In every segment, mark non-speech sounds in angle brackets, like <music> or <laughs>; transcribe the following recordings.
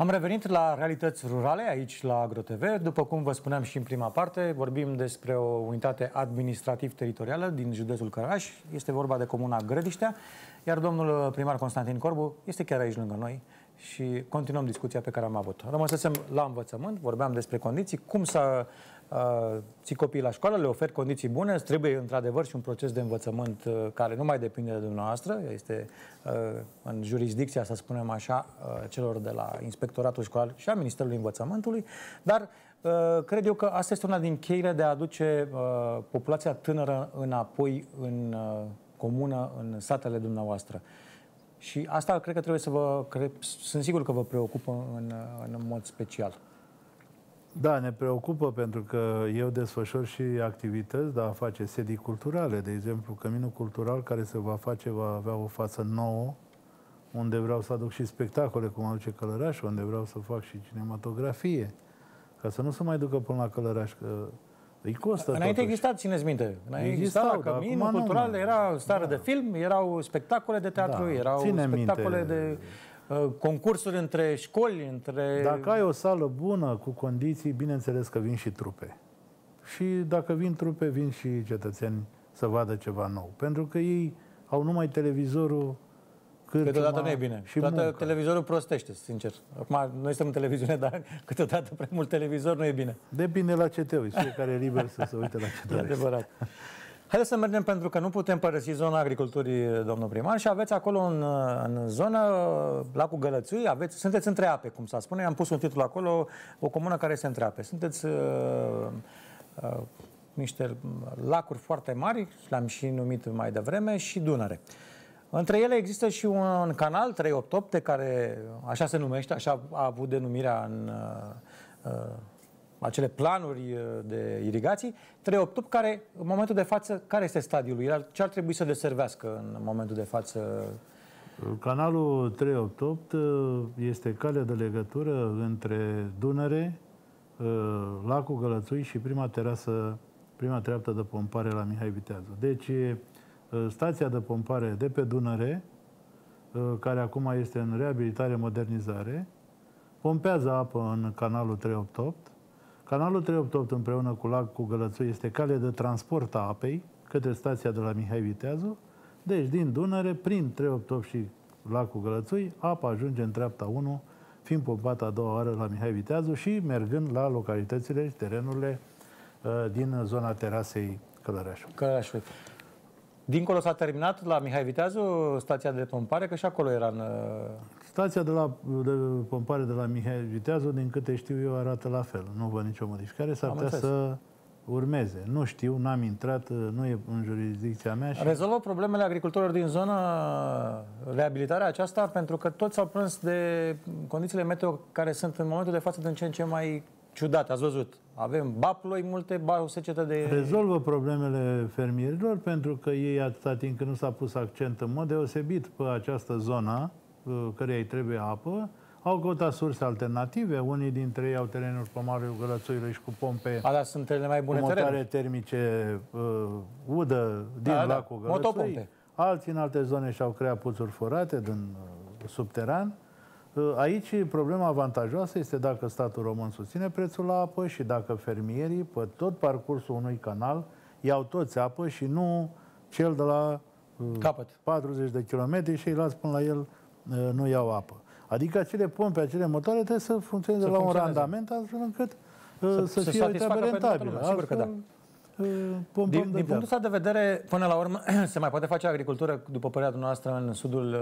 Am revenit la realități rurale aici la AgroTV. După cum vă spuneam și în prima parte, vorbim despre o unitate administrativ-teritorială din județul Căraș. Este vorba de comuna Grădiștea, iar domnul primar Constantin Corbu este chiar aici lângă noi și continuăm discuția pe care am avut-o. Rămăsesem la învățământ, vorbeam despre condiții, cum să Uh, ții copiii la școală, le oferi condiții bune, îți trebuie într-adevăr și un proces de învățământ uh, care nu mai depinde de dumneavoastră, este uh, în jurisdicția, să spunem așa, celor de la Inspectoratul Școlar și a Ministerului Învățământului, dar cred eu că asta este una din cheile de a aduce populația tânără înapoi în comună, în satele dumneavoastră. Și asta cred că trebuie să vă... Cred, sunt sigur că vă preocupă în, în mod special. Da, ne preocupă pentru că eu desfășor și activități de a face sedii culturale. De exemplu, Căminul Cultural care se va face va avea o față nouă, unde vreau să aduc și spectacole, cum aduce Călăraș, unde vreau să fac și cinematografie, ca să nu se mai ducă până la Călăraș, că îi costă Înainte totuși. exista, țineți minte, înainte exista exista Căminul Cultural, nu, era stare da. de film, erau spectacole de teatru, da. erau Ține spectacole minte. de Uh, concursuri între școli, între... Dacă ai o sală bună, cu condiții, bineînțeles că vin și trupe. Și dacă vin trupe, vin și cetățeni să vadă ceva nou. Pentru că ei au numai televizorul Câteodată nu e bine. Și Câteodată muncă. televizorul prostește, sincer. Acum, noi suntem în televiziune, dar <laughs> câteodată prea mult televizor nu e bine. Depinde la ce te uiți. Fiecare e liber să se uite la ce te E adevărat. Haideți să mergem pentru că nu putem părăsi zona agriculturii, domnul primar, și aveți acolo în, în zonă, uh, lacul Gălățui, aveți, sunteți între ape, cum s-a spune, am pus un titlu acolo, o comună care este între ape. Sunteți uh, uh, niște lacuri foarte mari, le am și numit mai devreme, și Dunăre. Între ele există și un canal 388 care așa se numește, așa a avut denumirea în uh, uh acele planuri uh, de irigații, 388 care, în momentul de față, care este stadiul lui? Ce ar trebui să deservească în momentul de față? Canalul 388 uh, este calea de legătură între Dunăre, uh, Lacul Gălățui și prima terasă, prima treaptă de pompare la Mihai Viteazu. Deci, stația de pompare de pe Dunăre, care acum este în reabilitare, modernizare, pompează apă în canalul 388, Canalul 388 împreună cu lac cu Gălățui este cale de transport a apei către stația de la Mihai Viteazu. Deci, din Dunăre, prin 388 și lacul Gălățui, apa ajunge în treapta 1, fiind pompată a doua oară la Mihai Viteazu și mergând la localitățile și terenurile uh, din zona terasei Călărașului. Călărașului. Dincolo s-a terminat la Mihai Viteazu stația de pompare, că și acolo era în... Uh... Stația de la de pompare de la Mihai Viteazul, din câte știu eu, arată la fel. Nu văd nicio modificare. S-ar putea să urmeze. Nu știu, n-am intrat, nu e în jurisdicția mea. Și... Rezolvă problemele agricultorilor din zonă reabilitarea aceasta pentru că toți s-au plâns de condițiile meteo care sunt în momentul de față din ce în ce mai ciudate. Ați văzut, avem baploi multe, ba o secetă de... Rezolvă problemele fermierilor pentru că ei atâta timp când nu s-a pus accent în mod deosebit pe această zonă Uh, căreia îi trebuie apă, au căutat surse alternative, unii dintre ei au terenuri cu Marul Grățuiului și cu pompe. Alea sunt cele mai bune motoare terenuri. termice uh, udă din da, da lacul da. Motopompe. Alții în alte zone și-au creat puțuri furate din uh, subteran. Uh, aici problema avantajoasă este dacă statul român susține prețul la apă și dacă fermierii, pe tot parcursul unui canal, iau toți apă și nu cel de la uh, Capăt. 40 de kilometri și îi las până la el Uh, nu iau apă. Adică acele pompe, acele motoare trebuie să funcționeze să la un randament astfel încât uh, să, să, să fie o Sigur că da. Uh, din, din punctul ăsta de vedere, până la urmă, <clears throat> se mai poate face agricultură, după părerea noastră, în sudul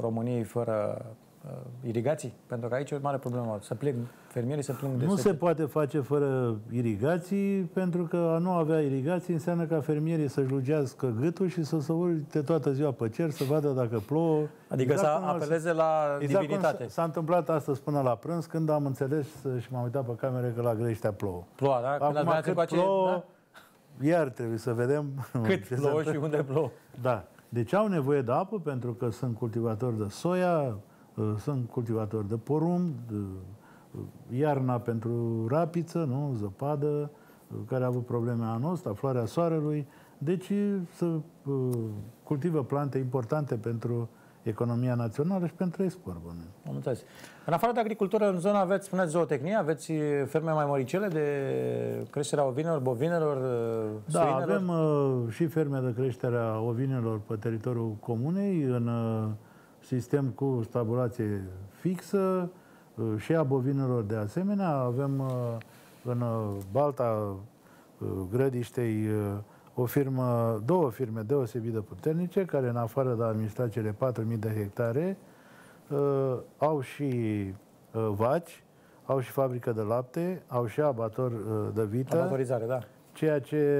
României fără uh, irigații? Pentru că aici e o mare problemă. Să plec, fermierii să plâng de Nu sete. se poate face fără irigații, pentru că a nu avea irigații înseamnă ca fermierii să-și lugească gâtul și să se urte toată ziua pe cer, să vadă dacă plouă. Adică exact să apeleze la exact divinitate. S-a întâmplat astăzi până la prânz, când am înțeles și m-am uitat pe cameră că la Greștea plouă. Ploua, da? Acum, când cât plouă, da? iar trebuie să vedem... Cât <laughs> plouă și unde plouă. Da. Deci au nevoie de apă pentru că sunt cultivatori de soia, Uh, sunt cultivatori de porumb, de uh, iarna pentru rapiță, nu? zăpadă, uh, care a avut probleme anul ăsta, floarea soarelui. Deci să cultivă plante importante pentru economia națională și pentru export. Bun. Am înțeles. În afară de agricultură, în zona aveți, spuneți, zootehnie, aveți ferme mai măricele de creșterea ovinelor, bovinelor, Da, suinelor? avem uh, și ferme de creștere a ovinelor pe teritoriul comunei, în uh, sistem cu stabulație fixă uh, și a bovinelor de asemenea. Avem uh, în uh, Balta Grădiștei o firmă, două firme deosebit de puternice, care în afară de administrațiile 4.000 de hectare, au și vaci, au și fabrică de lapte, au și abator de vită. Abatorizare, da. Ceea ce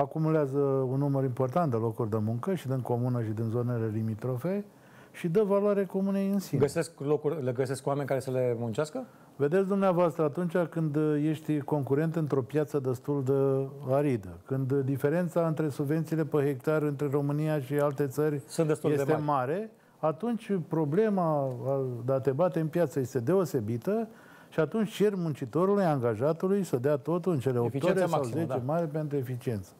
acumulează un număr important de locuri de muncă și din comună și din zonele limitrofe și dă valoare comunei în sine. Găsesc locuri, le găsesc oameni care să le muncească? Vedeți dumneavoastră, atunci când ești concurent într-o piață destul de aridă, când diferența între subvențiile pe hectar între România și alte țări Sunt destul este de mari. mare, atunci problema de a te bate în piață este deosebită și atunci cer muncitorului, angajatului să dea totul în cele 8 ore sau maximă, 10 da. mare pentru eficiență.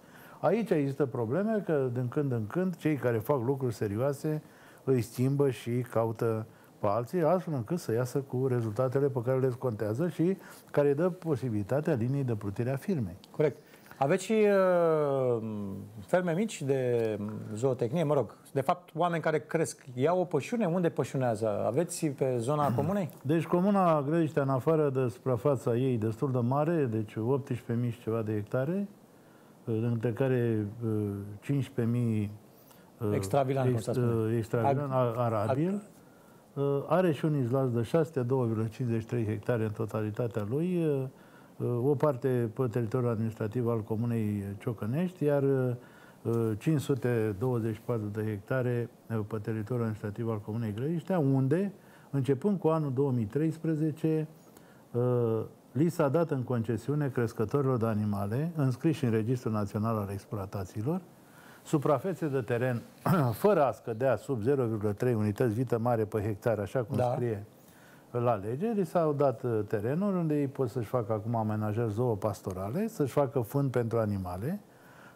Aici există probleme că din când în când cei care fac lucruri serioase îi schimbă și caută pe alții, astfel încât să iasă cu rezultatele pe care le contează și care dă posibilitatea liniei de plutire a firmei. Corect. Aveți și uh, ferme mici de zootehnie, mă rog, de fapt oameni care cresc. Iau o pășune? Unde pășunează? Aveți pe zona <clears throat> comunei? Deci comuna Grădiștea, în afară de suprafața ei destul de mare, deci 18.000 ceva de hectare, dintre uh, care 15.000 uh, uh, extravilan, ext, extravilan arabil, are și un izlaz de 6, 2,53 hectare în totalitatea lui, o parte pe teritoriul administrativ al comunei Ciocănești, iar 524 de hectare pe teritoriul administrativ al comunei Grăiștea, unde, începând cu anul 2013, li s-a dat în concesiune crescătorilor de animale înscriși în Registrul Național al Exploatațiilor suprafețe de teren <clears throat> fără a scădea sub 0,3 unități vită mare pe hectare, așa cum da. scrie la lege, li s-au dat uh, terenuri unde ei pot să-și facă acum amenajări zoopastorale, să-și facă fân pentru animale,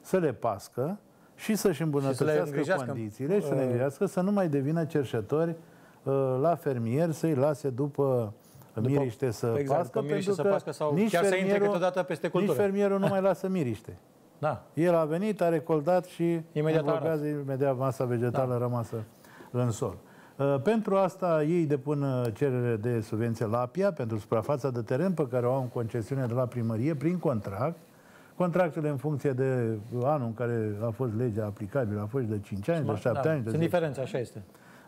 să le pască și să-și îmbunătățească și să condițiile și să le uh, îngrijească, să nu mai devină cerșători uh, la fermier, să-i lase după după, miriște să exact, pască, miriște pentru să pască sau nici chiar să intre peste cultură. Nici fermierul nu mai lasă miriște. Da. El a venit, a recoldat și imediat arată. imediat masa vegetală da. rămasă în sol. Uh, pentru asta ei depun uh, cerere de subvenție la APIA pentru suprafața de teren pe care o au în concesiune de la primărie prin contract. Contractele în funcție de anul în care a fost legea aplicabilă, a fost de 5 ani, Smart, de 7 da. ani, de Sunt diferențe, așa este.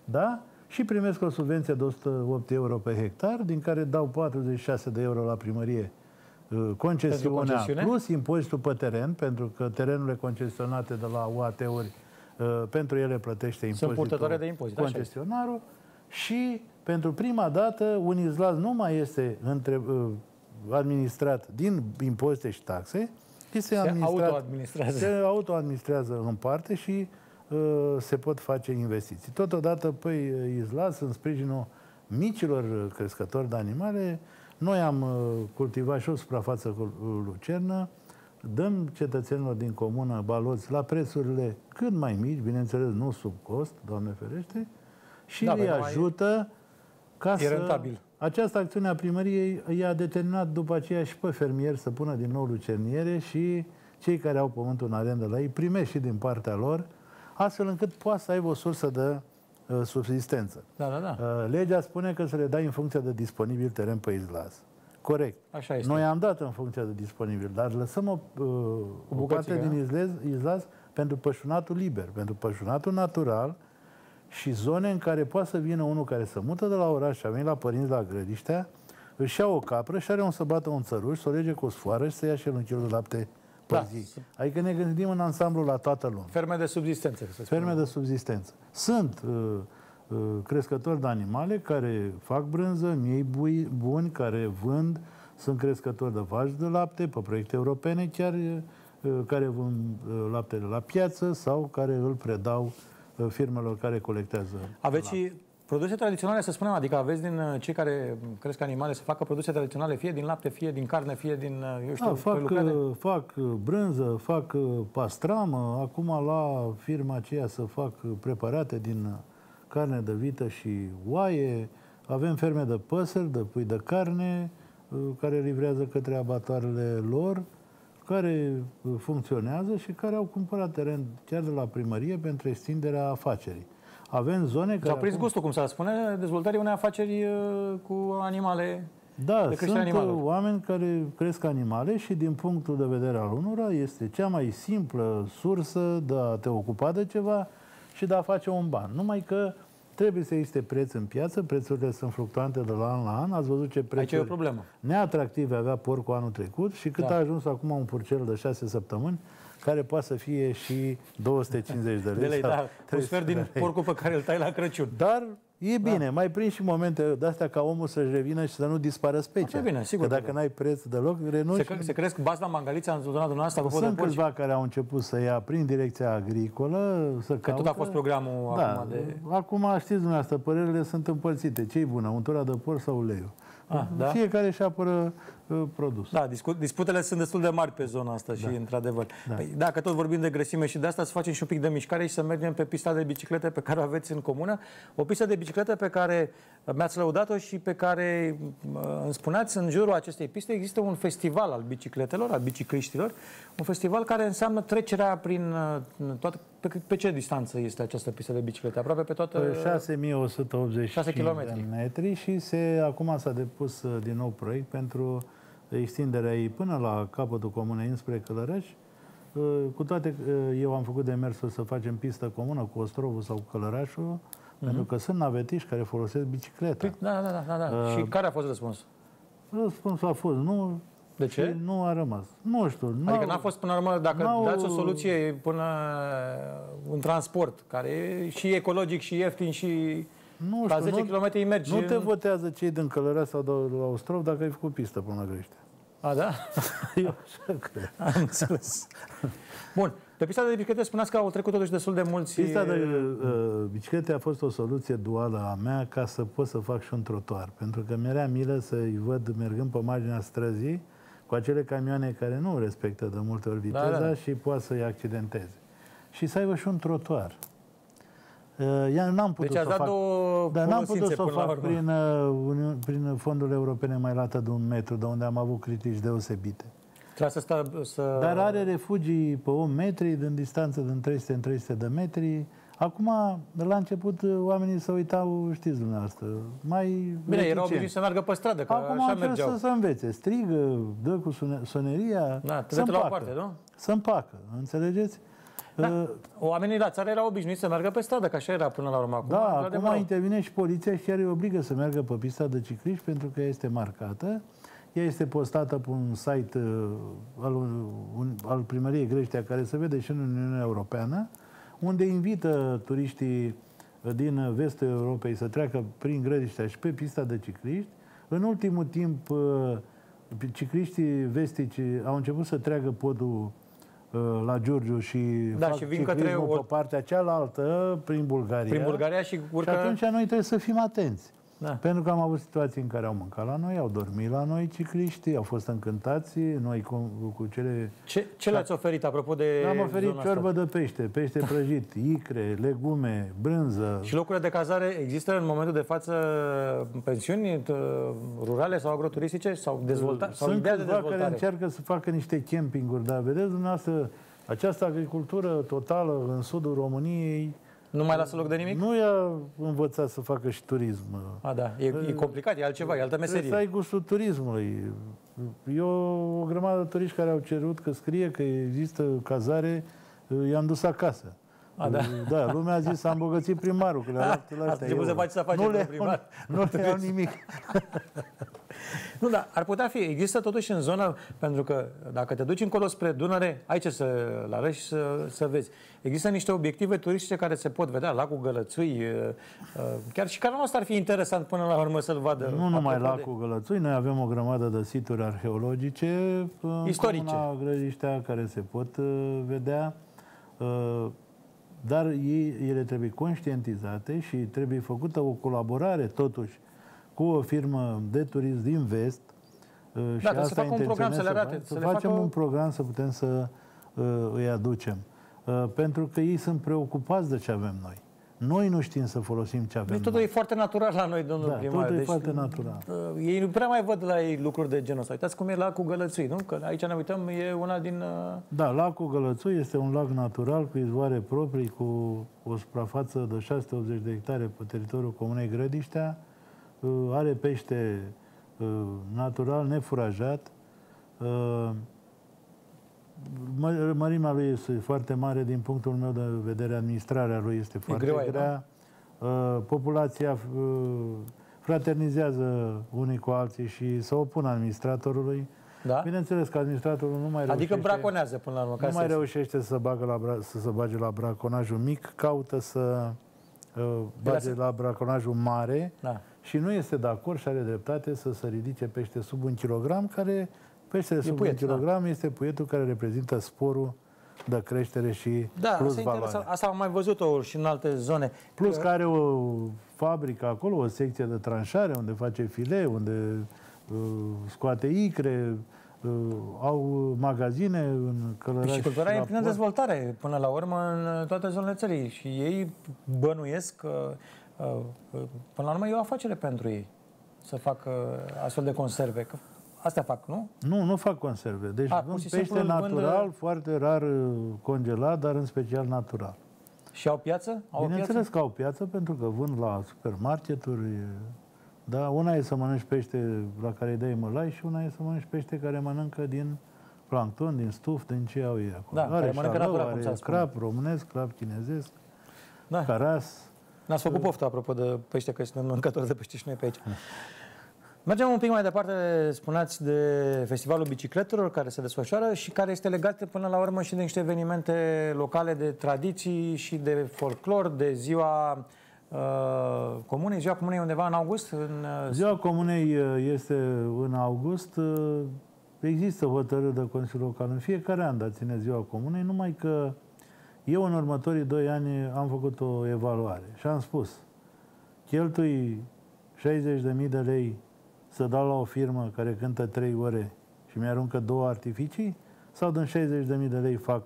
Da? și primesc o subvenție de 108 euro pe hectar, din care dau 46 de euro la primărie uh, concesiunea plus impozitul pe teren, pentru că terenurile concesionate de la UAT-uri, uh, pentru ele plătește impozitul de impozit, concesionarul și pentru prima dată izlaz nu mai este între, uh, administrat din impozite și taxe, se, se, auto-administrează. se auto-administrează în parte și Uh, se pot face investiții. Totodată, păi, uh, izlas în sprijinul micilor uh, crescători de animale, noi am cultivat și o suprafață cu lucernă, dăm cetățenilor din comună baloți la prețurile cât mai mici, bineînțeles nu sub cost, Doamne ferește, și da, îi ajută ca e să... rentabil. Această acțiune a primăriei i-a determinat după aceea și pe fermieri să pună din nou lucerniere și cei care au pământul în arendă la ei primește și din partea lor astfel încât poate să aibă o sursă de uh, subsistență. Da, da, da. Uh, legea spune că să le dai în funcție de disponibil teren pe izlas. Corect. Așa este. Noi am dat în funcție de disponibil, dar lăsăm o, uh, o bucată da. din izlaz, izlas pentru pășunatul liber, pentru pășunatul natural și zone în care poate să vină unul care să mută de la oraș și a venit la părinți la grădiștea, își ia o capră și are un să bată un țăruș, să o lege cu o sfoară și să ia și el un kil de lapte poezii. Da. Păi adică ne gândim în ansamblu la toată lumea. Ferme de subsistență. Să Ferme de subsistență. Sunt uh, uh, crescători de animale care fac brânză, miei bui, buni, care vând, sunt crescători de vaci de lapte, pe proiecte europene chiar, uh, care vând uh, laptele la piață sau care îl predau uh, firmelor care colectează. Aveți și Produse tradiționale, să spunem, adică aveți din uh, cei care mm, cresc animale să facă produse tradiționale, fie din lapte, fie din carne, fie din, uh, eu știu, da, fac, uh, fac brânză, fac pastramă, acum la firma aceea să fac preparate din carne de vită și oaie, avem ferme de păsări, de pui de carne, care livrează către abatoarele lor, care funcționează și care au cumpărat teren chiar de la primărie pentru extinderea afacerii avem zone care... S-a prins acum... gustul, cum s-ar spune, dezvoltarea unei afaceri uh, cu animale da, sunt uh, animalelor. oameni care cresc animale și din punctul de vedere al unora este cea mai simplă sursă de a te ocupa de ceva și de a face un ban. Numai că trebuie să existe preț în piață, prețurile sunt fluctuante de la an la an, ați văzut ce prețuri Aici e o problemă. neatractive avea porcul anul trecut și cât da. a ajuns acum un purcel de șase săptămâni, care poate să fie și 250 de lei. De lei, da. Un sfert din porcul pe care îl tai la Crăciun. Dar E da. bine, da. mai prin și momente de-astea ca omul să-și revină și să nu dispară specia. Asta bine, sigur. Că dacă n-ai preț deloc, renunți. Se, se cresc bazna mangalița în zona dumneavoastră cu Sunt câțiva porci. care au început să ia prin direcția agricolă, să Că caută. tot a fost programul da, acum de... Acum știți dumneavoastră, părerile sunt împărțite. Ce-i bună, untura de porc sau uleiul? Ah, da? Fiecare își apără Uh, produs. Da, discu- disputele sunt destul de mari pe zona asta și, da. într-adevăr. Da. Păi, dacă tot vorbim de grăsime și de asta, să facem și un pic de mișcare și să mergem pe pista de biciclete pe care o aveți în comună. O pistă de biciclete pe care mi-ați lăudat-o și pe care uh, îmi spuneați, în jurul acestei piste există un festival al bicicletelor, al bicicliștilor, un festival care înseamnă trecerea prin uh, toată pe, pe ce distanță este această pistă de biciclete? Aproape pe toată... 6185 păi km. metri și se, acum s-a depus din nou proiect pentru uh, extinderea ei până la capătul comunei înspre Călărași, uh, cu toate că uh, eu am făcut demersul să facem pistă comună cu Ostrovul sau cu Călărașul, mm-hmm. pentru că sunt navetiști care folosesc bicicleta. Păi, da, da, da. da, da. Uh, și care a fost răspunsul? Răspunsul a fost nu. De ce? Nu a rămas. Nu știu. Adică n-a fost până la urmă, dacă dați o soluție până uh, un transport care e și ecologic și ieftin și nu știu, la 10 km îi mergi. Nu te votează cei din Călărea sau de la Ostrov dacă ai făcut pistă până la Grește. A, da? <laughs> Eu așa cred. <laughs> Am înțeles. Bun. De pista de biciclete spuneați că au trecut totuși destul de mulți... Pista de uh, biciclete a fost o soluție duală a mea ca să pot să fac și un trotuar. Pentru că mi-era milă să-i văd mergând pe marginea străzii cu acele camioane care nu respectă de multe ori viteza da, da. și poate să-i accidenteze. Și să aibă și un trotuar. Uh, Eu n-am putut deci să dat fac, dar n-am putut să fac prin, uh, prin fondurile europene mai lată de un metru, de unde am avut critici deosebite. Să sta, să... Dar are refugii pe 8 metri, din distanță din 300 în 300 de metri. Acum, la început, uh, oamenii se uitau, știți dumneavoastră, mai... Bine, reticent. erau obișnuiți să meargă pe stradă, că Acum așa mergeau. să se învețe. Strigă, dă cu soneria, da, să împacă. Parte, nu? împacă, înțelegeți? Da. Oamenii la țară erau obișnuiți să meargă pe stradă, că așa era până la urmă. Acum, da, acum mai intervine și poliția și chiar îi obligă să meargă pe pista de cicliști pentru că este marcată. Ea este postată pe un site uh, al, un, al primăriei Greștea, care se vede și în Uniunea Europeană, unde invită turiștii uh, din vestul Europei să treacă prin Greștea și pe pista de cicliști. În ultimul timp, uh, cicliștii vestici au început să treacă podul Uh, la Giurgiu și da, fac și vin către o... pe partea cealaltă, prin Bulgaria. Prin Bulgaria și urcă... Și atunci noi trebuie să fim atenți. Da. Pentru că am avut situații în care au mâncat la noi, au dormit la noi cicliștii, au fost încântați, noi cu, cu cele... Ce, ce le-ați oferit, apropo de Am oferit ciorbă de pește, pește prăjit, icre, legume, brânză... Și locurile de cazare există în momentul de față pensiuni uh, rurale sau agroturistice? Sau uh, dezvoltate. Sunt sau de dezvoltare? care încearcă să facă niște campinguri, dar vedeți dumneavoastră, această agricultură totală în sudul României nu mai lasă loc de nimic? Nu i-a învățat să facă și turism. A, da. E, e complicat, e altceva, e altă meserie. să ai gustul turismului. Eu, o grămadă de turiști care au cerut că scrie că există cazare, i-am dus acasă. A, da. da, lumea a zis, s-a îmbogățit primarul, că le-a luat la ah, astea. a să faci nu le, primar. Nu le iau nimic. <laughs> <laughs> Nu, dar ar putea fi. Există totuși în zona, pentru că dacă te duci încolo spre Dunăre, aici să, la Răși să, să vezi. Există niște obiective turistice care se pot vedea, lacul Gălățui, uh, uh, chiar și canalul ăsta ar fi interesant până la urmă să-l vadă. Nu numai lacul de... Gălățui, noi avem o grămadă de situri arheologice, uh, istorice, grăjiștea care se pot vedea dar ele trebuie conștientizate și trebuie făcută o colaborare totuși cu o firmă de turism din vest. Uh, da, și asta să facă un program să le arate. Să, să le facem facă... un program să putem să uh, îi aducem. Uh, pentru că ei sunt preocupați de ce avem noi. Noi nu știm să folosim ce avem. Deci totul noi. e foarte natural la noi, domnul da, primar. Totul deci, e foarte natural. Uh, ei nu prea mai văd la ei lucruri de genul ăsta. Uitați cum e lacul Gălățui, nu? Că aici ne uităm, e una din... Uh... Da, lacul Gălățui este un lac natural cu izvoare proprii, cu o suprafață de 680 de hectare pe teritoriul Comunei Grădiștea, are pește uh, natural, nefurajat. Uh, mă, mărimea lui este foarte mare din punctul meu de vedere, administrarea lui este foarte greu, grea. Da? Uh, populația fraternizează unii cu alții și se opun administratorului. Da? Bineînțeles că administratorul nu mai adică reușește... Adică braconează până la urmă. Nu mai se reușește să, bagă la, să se bage la braconajul mic, caută să uh, bage la braconajul mare da și nu este de acord și are dreptate să se ridice pește sub un kilogram, care peștele sub puiet, un da. kilogram da. este puietul care reprezintă sporul de creștere și da, plus valoare. Asta am mai văzut-o și în alte zone. Plus că are o fabrică acolo, o secție de tranșare unde face file, unde uh, scoate icre, uh, au magazine în Călăraș. Deci cultura e plină dezvoltare până la urmă în toate zonele țării și ei bănuiesc că uh, Uh, uh, până la urmă e o afacere pentru ei să facă astfel de conserve. Că astea fac, nu? Nu, nu fac conserve. Deci A, vând pește natural, vând... Uh, foarte rar congelat, dar în special natural. Și au piață? Au Bineînțeles piață? că au piață, pentru că vând la supermarketuri. Da, una e să mănânci pește la care îi dai mălai și una e să mănânci pește care mănâncă din plancton, din stuf, din ce au ei acolo. Da, are care mănâncă șalou, are crap românesc, crap chinezesc, da. caras. N-ați făcut mm. poftă, apropo de pește, că suntem mâncători de pește și noi pe aici. Mergem un pic mai departe, spuneați, de Festivalul Bicicletelor care se desfășoară și care este legat până la urmă și de niște evenimente locale de tradiții și de folclor, de ziua uh, Comunei. Ziua Comunei undeva în august? În... Uh, ziua Comunei uh, este în august. Uh, există hotărâre de Consiliul Local în fiecare an, dar ține Ziua Comunei, numai că eu în următorii doi ani am făcut o evaluare și am spus, cheltui 60.000 de lei să dau la o firmă care cântă 3 ore și mi-aruncă două artificii sau din 60.000 de lei fac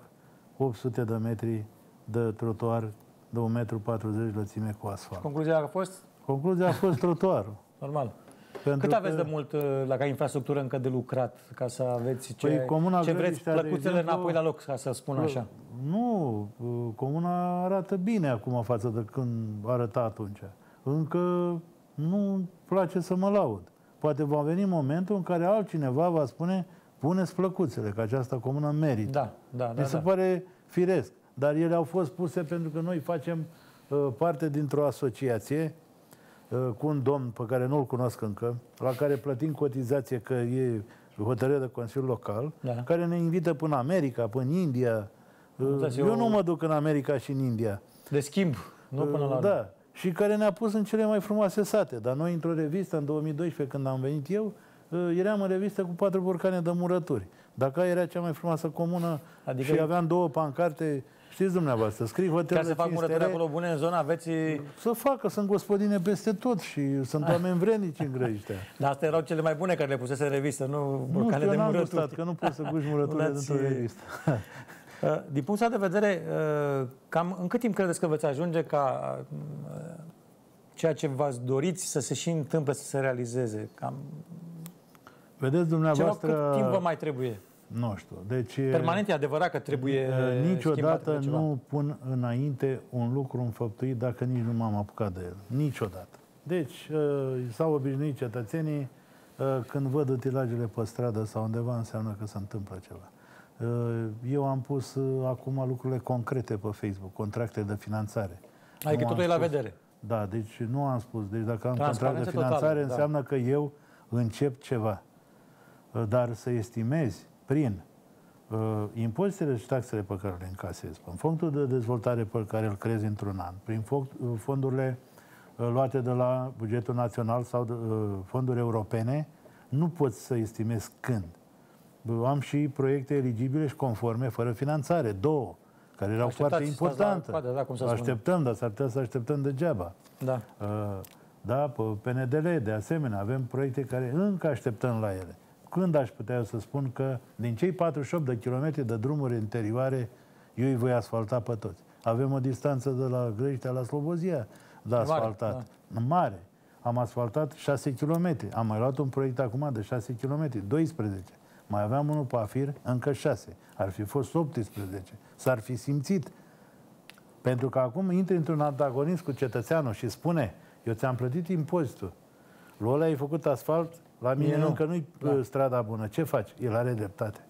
800 de metri de trotuar de 1,40 m lățime cu asfalt. Și concluzia a fost? Concluzia a fost trotuarul. Normal. Pentru Cât aveți că... de mult uh, la ca infrastructură încă de lucrat ca să aveți păi ce, păi, comuna ce vreți, plăcuțele exemplu, înapoi la loc, ca să spun așa? Nu, uh, comuna arată bine acum față de când arăta atunci. Încă nu place să mă laud. Poate va veni momentul în care altcineva va spune puneți plăcuțele, că această comună merită. Da, da, da. Mi se da. pare firesc. Dar ele au fost puse pentru că noi facem uh, parte dintr-o asociație Uh, cu un domn pe care nu-l cunosc încă, la care plătim cotizație că e hotărâre de Consiliul Local, da. care ne invită până America, până India. Uitați, uh, eu, eu nu mă duc în America și în India. De schimb, nu uh, până la Da. Și care ne-a pus în cele mai frumoase sate. Dar noi, într-o revistă, în 2012, când am venit eu, eram în revistă cu patru borcane de murături. Dacă era cea mai frumoasă comună adică... și aveam două pancarte Știți dumneavoastră, scriu hotelele Ca să fac murături acolo bune în zona Aveți Să facă, sunt gospodine peste tot și sunt <laughs> oameni vrenici în grăjite. Dar astea erau cele mai bune care le pusese în revistă, nu borcale de murături. Gustat, că nu poți să guși murăturile dintr-o revistă. <laughs> <laughs> Uh, din punctul de vedere, uh, cam în cât timp credeți că veți ajunge ca uh, ceea ce v-ați doriți să se și întâmple, să se realizeze? Cam... Vedeți dumneavoastră... Ceva cât timp vă mai trebuie? Nu știu. Deci, Permanent e adevărat că trebuie Niciodată nu pun înainte un lucru înfăptuit dacă nici nu m-am apucat de el. Niciodată. Deci s-au obișnuit cetățenii când văd utilajele pe stradă sau undeva, înseamnă că se întâmplă ceva. Eu am pus acum lucrurile concrete pe Facebook, contracte de finanțare. Adică nu totul e la vedere. Da, deci nu am spus. Deci dacă am contract de finanțare, totală, da. înseamnă da. că eu încep ceva. Dar să estimezi prin uh, impozitele și taxele pe care le încasez, în fondul de dezvoltare pe care îl crezi într-un an, prin foc, uh, fondurile uh, luate de la bugetul național sau de, uh, fonduri europene, nu poți să estimezi când. Uh, am și proiecte eligibile și conforme, fără finanțare, două, care erau Așteptați, foarte importante. Da, da, cum Așteptăm, dar s-ar putea să așteptăm degeaba. Da. Uh, da, pe PNDL, de asemenea, avem proiecte care încă așteptăm la ele când aș putea să spun că din cei 48 de kilometri de drumuri interioare, eu îi voi asfalta pe toți. Avem o distanță de la Grăiștea la Slobozia de asfaltat. Mare, da. Mare. Am asfaltat 6 km. Am mai luat un proiect acum de 6 km, 12. Mai aveam unul pe afir, încă 6. Ar fi fost 18. S-ar fi simțit. Pentru că acum intri într-un antagonism cu cetățeanul și spune, eu ți-am plătit impozitul. Lola ai făcut asfalt la mine nu, că nu-i da. Uh, strada bună. Ce faci? El are dreptate.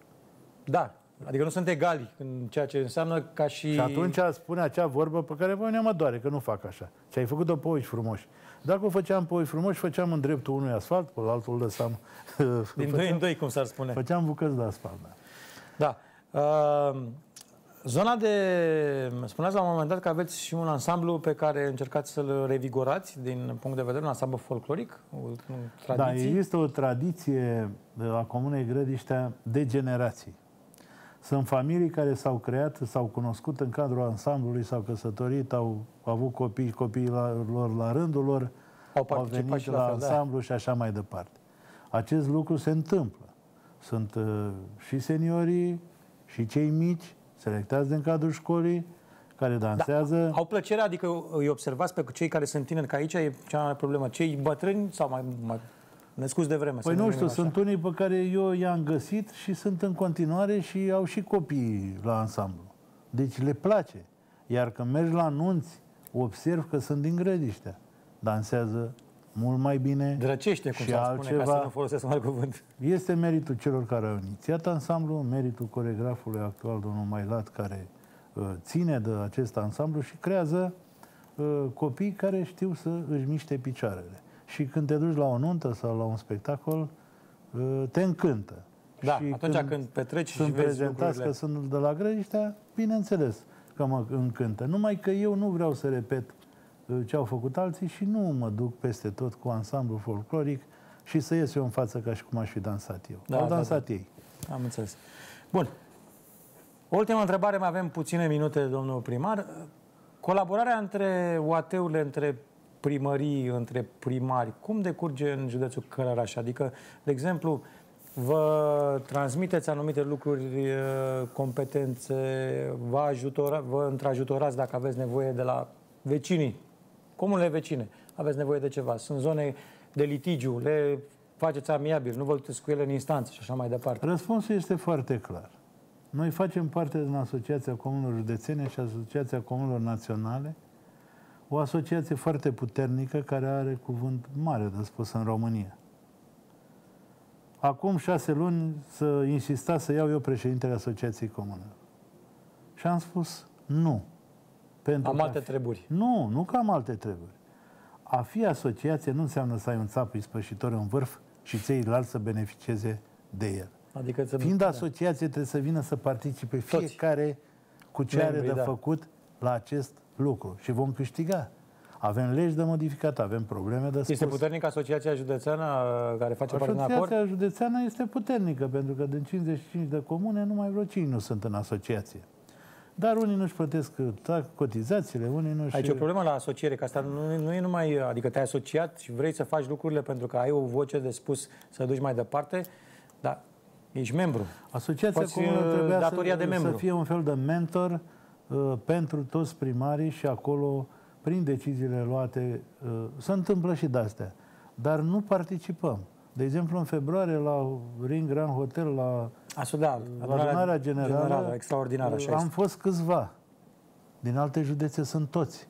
Da. Adică nu sunt egali în ceea ce înseamnă ca și... Și atunci spune acea vorbă pe care voi mă doare, că nu fac așa. Și ai făcut-o pe oici frumoși. Dacă o făceam pe oici frumoși, făceam în dreptul unui asfalt, pe altul lăsam... Din doi în doi, cum s-ar spune. Făceam bucăți de asfalt, da. Da. Uh... Zona de... Spuneați la un moment dat că aveți și un ansamblu pe care încercați să-l revigorați din punct de vedere un ansamblu folcloric? O da, tradiție? Da, există o tradiție uh, a Comunei Grădiștea de generații. Sunt familii care s-au creat, s-au cunoscut în cadrul ansamblului, s-au căsătorit, au avut copii, copiii lor la rândul lor, au, au venit și la, la fel, da. ansamblu da. și așa mai departe. Acest lucru se întâmplă. Sunt uh, și seniorii, și cei mici, selectați din cadrul școlii, care da. dansează. Da, au plăcere, adică îi observați pe cei care sunt tineri, că aici e cea mai problemă. Cei bătrâni sau mai, mai născuți de vreme? Păi nu știu, așa. sunt unii pe care eu i-am găsit și sunt în continuare și au și copii la ansamblu. Deci le place. Iar când mergi la anunți, observ că sunt din grădiștea. Dansează, mult mai bine. Drăcește, cum și altceva, spune, ca să nu folosesc un alt cuvânt. Este meritul celor care au inițiat ansamblu, meritul coregrafului actual, domnul Mailat, care uh, ține de acest ansamblu și creează uh, copii care știu să își miște picioarele. Și când te duci la o nuntă sau la un spectacol, uh, te încântă. Da, și atunci când, când petreci și vezi prezentați lucrurile. că sunt de la grăjiștea, bineînțeles că mă încântă. Numai că eu nu vreau să repet ce au făcut alții și nu mă duc peste tot cu ansamblu folcloric și să ies eu în față ca și cum aș fi dansat eu. Da, au dansat da, da. ei. Am înțeles. Bun. Ultima întrebare, mai avem puține minute, domnul primar. Colaborarea între oat urile între primării, între primari, cum decurge în județul Călăraș? Adică, de exemplu, vă transmiteți anumite lucruri, competențe, vă, ajutora, vă întrajutorați dacă aveți nevoie de la vecinii comunele vecine, aveți nevoie de ceva, sunt zone de litigiu, le faceți amiabil, nu vă luteți cu ele în instanță și așa mai departe. Răspunsul este foarte clar. Noi facem parte din Asociația Comunelor Județene și Asociația Comunelor Naționale, o asociație foarte puternică care are cuvânt mare de spus în România. Acum șase luni să insista să iau eu președintele Asociației Comunelor. Și am spus nu. Pentru am alte fi... treburi. Nu, nu că am alte treburi. A fi asociație nu înseamnă să ai un țap ispășitor în vârf și ceilalți să beneficieze de el. Adică Fiind nu... asociație, trebuie să vină să participe Toți. fiecare cu ce Membrii, are de da. făcut la acest lucru și vom câștiga. Avem legi de modificat, avem probleme de spus. Este puternică Asociația Județeană uh, care face parte din acord? Asociația Județeană este puternică, pentru că din 55 de comune numai vreo 5 nu sunt în asociație. Dar unii nu-și plătesc uh, cotizațiile, unii nu-și... Aici e o problemă la asociere, că asta nu, nu e numai... Adică te-ai asociat și vrei să faci lucrurile pentru că ai o voce de spus să duci mai departe, dar ești membru. Asociația Poți comună uh, trebuia datoria să, de membru. să fie un fel de mentor uh, pentru toți primarii și acolo, prin deciziile luate, uh, se întâmplă și de-astea. Dar nu participăm. De exemplu, în februarie la Ring Grand Hotel, la Așa, da, adunarea, adunarea generală, generală extraordinară, așa Am este. fost câțiva. Din alte județe sunt toți.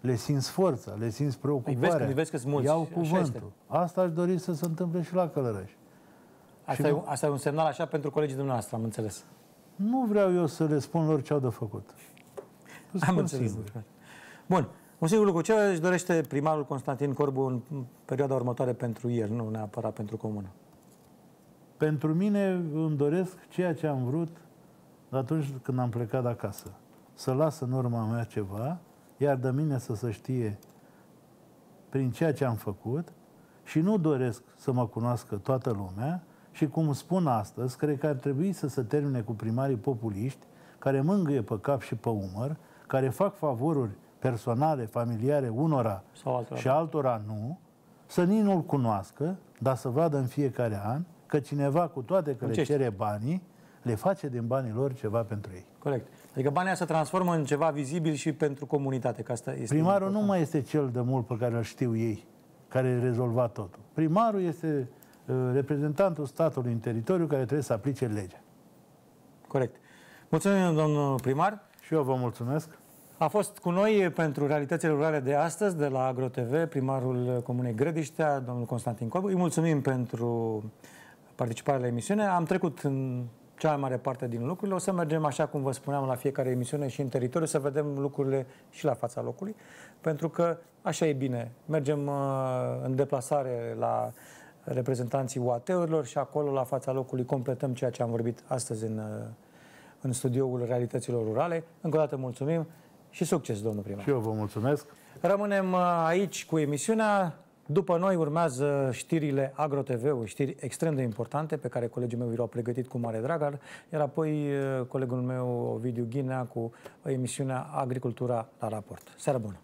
Le simți forța, le simți preocuparea. Îi vezi, vezi mulți. Iau cuvântul. Asta aș dori să se întâmple și la Călăraș. Asta, și asta e un semnal așa pentru colegii dumneavoastră, am înțeles. Nu vreau eu să le spun lor ce au de făcut. Am înțeles. Singur. Bun. Un singur lucru. Ce își dorește primarul Constantin Corbu în perioada următoare pentru el, nu neapărat pentru comună? Pentru mine îmi doresc ceea ce am vrut atunci când am plecat de acasă. Să las în urma mea ceva, iar de mine să se știe prin ceea ce am făcut și nu doresc să mă cunoască toată lumea și cum spun astăzi, cred că ar trebui să se termine cu primarii populiști care mângâie pe cap și pe umăr, care fac favoruri personale, familiare, unora Sau altora. și altora nu, să nici nu-l cunoască, dar să vadă în fiecare an că cineva, cu toate că Muncești. le cere banii, le face din banii lor ceva pentru ei. Corect. Adică banii se transformă în ceva vizibil și pentru comunitate. Că asta este Primarul important. nu mai este cel de mult pe care îl știu ei, care rezolva totul. Primarul este uh, reprezentantul statului în teritoriu care trebuie să aplice legea. Corect. Mulțumim, domnul primar. Și eu vă mulțumesc. A fost cu noi pentru realitățile rurale de astăzi de la AgroTV primarul Comunei Grădiștea, domnul Constantin Corbu. Îi mulțumim pentru participarea la emisiune. Am trecut în cea mai mare parte din lucrurile. O să mergem, așa cum vă spuneam, la fiecare emisiune și în teritoriu să vedem lucrurile și la fața locului, pentru că așa e bine. Mergem uh, în deplasare la reprezentanții UAT-urilor și acolo, la fața locului, completăm ceea ce am vorbit astăzi în, uh, în studioul Realităților Rurale. Încă o dată mulțumim și succes, domnul primar. Și eu vă mulțumesc. Rămânem uh, aici cu emisiunea. După noi urmează știrile AgroTV, știri extrem de importante pe care colegii meu le-au pregătit cu mare drag, iar apoi uh, colegul meu Ovidiu Ghinea cu emisiunea Agricultura la raport. Seară bună!